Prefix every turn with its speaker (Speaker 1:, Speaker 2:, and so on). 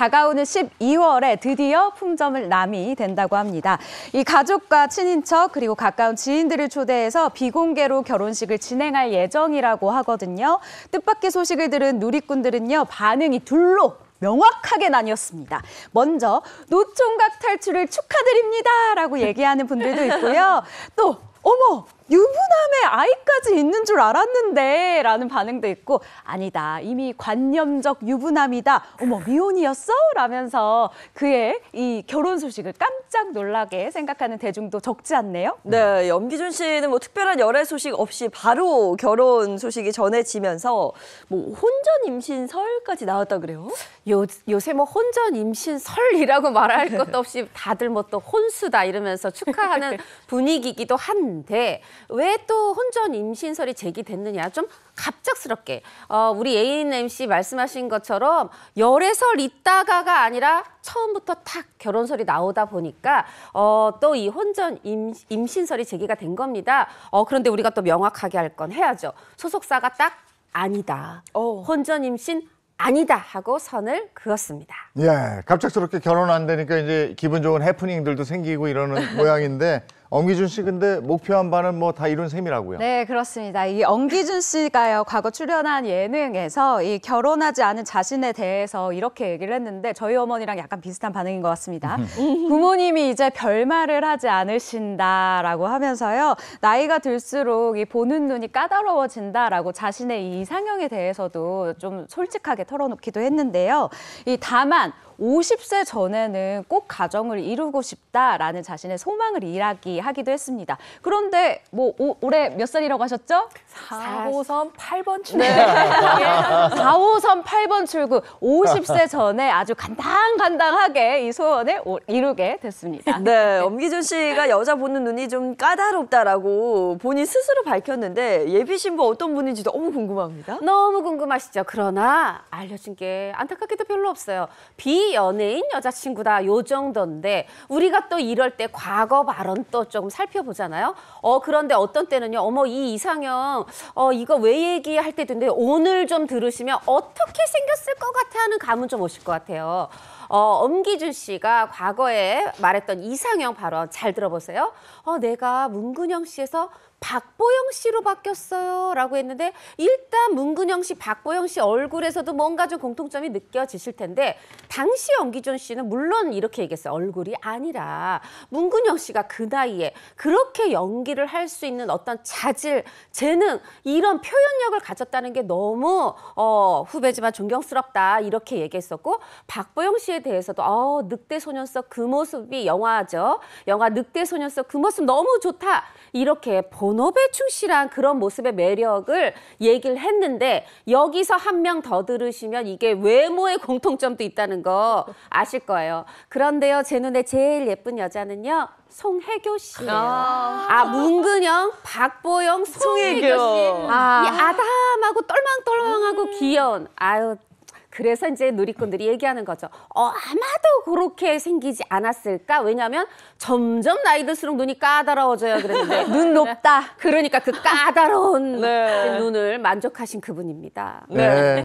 Speaker 1: 다가오는 12월에 드디어 품점을 남이 된다고 합니다. 이 가족과 친인척 그리고 가까운 지인들을 초대해서 비공개로 결혼식을 진행할 예정이라고 하거든요. 뜻밖의 소식을 들은 누리꾼들은요 반응이 둘로 명확하게 나뉘었습니다. 먼저 노총각 탈출을 축하드립니다라고 얘기하는 분들도 있고요. 또 어머 유부남의 아이까지 있는 줄 알았는데 라는 반응도 있고 아니다 이미 관념적 유부남이다 어머 미혼이었어 라면서 그의 이 결혼 소식을 깜짝 놀라게 생각하는 대중도
Speaker 2: 적지 않네요. 네 염기준 씨는 뭐 특별한 열애 소식 없이 바로 결혼 소식이 전해지면서 뭐 혼전 임신 설까지 나왔다 그래요? 요, 요새 뭐 혼전 임신 설이라고 말할 것도 없이 다들 뭐 또 혼수다 이러면서 축하하는 분위기이기도 한데 왜또 혼전 임신설이 제기됐느냐 좀 갑작스럽게 어, 우리 예인 MC 말씀하신 것처럼 열애설 있다가가 아니라 처음부터 탁 결혼설이 나오다 보니까 어, 또 이 혼전 임, 임신설이 제기가 된 겁니다. 어, 그런데 우리가 또 명확하게 할 건 해야죠. 소속사가 딱 아니다. 오. 어. 혼전 임신 아니다 하고 선을 그었습니다.
Speaker 1: 예, 갑작스럽게 결혼 안 되니까 이제 기분 좋은 해프닝들도 생기고 이러는 모양인데 엄기준 씨 근데 목표한 바는 뭐 다 이룬 셈이라고요. 네, 그렇습니다. 이 엄기준 씨가요. 과거 출연한 예능에서 이 결혼하지 않은 자신에 대해서 이렇게 얘기를 했는데 저희 어머니랑 약간 비슷한 반응인 것 같습니다. 부모님이 이제 별말을 하지 않으신다라고 하면서요. 나이가 들수록 이 보는 눈이 까다로워진다라고 자신의 이 이상형에 대해서도 좀 솔직하게 털어놓기도 했는데요. 이 다만 50세 전에는 꼭 가정을 이루고 싶다라는 자신의 소망을 이야기 이기하기도 했습니다. 그런데 뭐 오, 올해 몇 살이라고 하셨죠? 4호선 8번 출구. 네. 4호선 예. 8번 출구 50세 전에 아주 간당간당하게 이 소원을 이루게 됐습니다.
Speaker 2: 네, 엄기준 씨가 여자 보는 눈이 좀 까다롭다라고 본인 스스로 밝혔는데 예비 신부 어떤 분인지도 너무 궁금합니다. 너무 궁금하시죠. 그러나 알려진 게 안타깝게도 별로 없어요. 비연예인 여자친구다 요 정도인데 우리가 또 이럴 때 과거 발언 또 조금 살펴보잖아요. 어 그런데 어떤 때는요. 어머 이 이상형 어 이거 왜 얘기할 때도 있는데 오늘 좀 들으시면 어떻게 생겼을 것 같아 하는 감은 좀 오실 것 같아요. 어, 엄기준 씨가 과거에 말했던 이상형 발언 잘 들어보세요. 어, 내가 문근영 씨에서 박보영 씨로 바뀌었어요. 라고 했는데 일단 문근영 씨, 박보영 씨 얼굴에서도 뭔가 좀 공통점이 느껴지실 텐데 당시 엄기준 씨는 물론 이렇게 얘기했어요. 얼굴이 아니라 문근영 씨가 그 나이에 그렇게 연기를 할 수 있는 어떤 자질, 재능 이런 표현력을 가졌다는 게 너무 어, 후배지만 존경스럽다 이렇게 얘기했었고 박보영 씨에 대해서도 어, 늑대 소년석그 모습이 영화죠. 영화 늑대 소년석그 모습 너무 좋다. 이렇게 본업에 충실한 그런 모습의 매력을 얘기를 했는데 여기서 한 명 더 들으시면 이게 외모의 공통점도 있다는 거 아실 거예요. 그런데요, 제 눈에 제일 예쁜 여자는요. 송혜교 씨예요. 아, 아 문근영, 박보영, 송혜교 씨. 아. 이 아담하고 똘망똘망하고 음. 귀여운 아유 그래서 이제 누리꾼들이 얘기하는 거죠. 어, 아마도 그렇게 생기지 않았을까? 왜냐하면 점점 나이 들수록 눈이 까다로워져요. 그랬는데 눈 높다. 그러니까 그 까다로운 네. 눈을 만족하신 그분입니다.
Speaker 1: 네.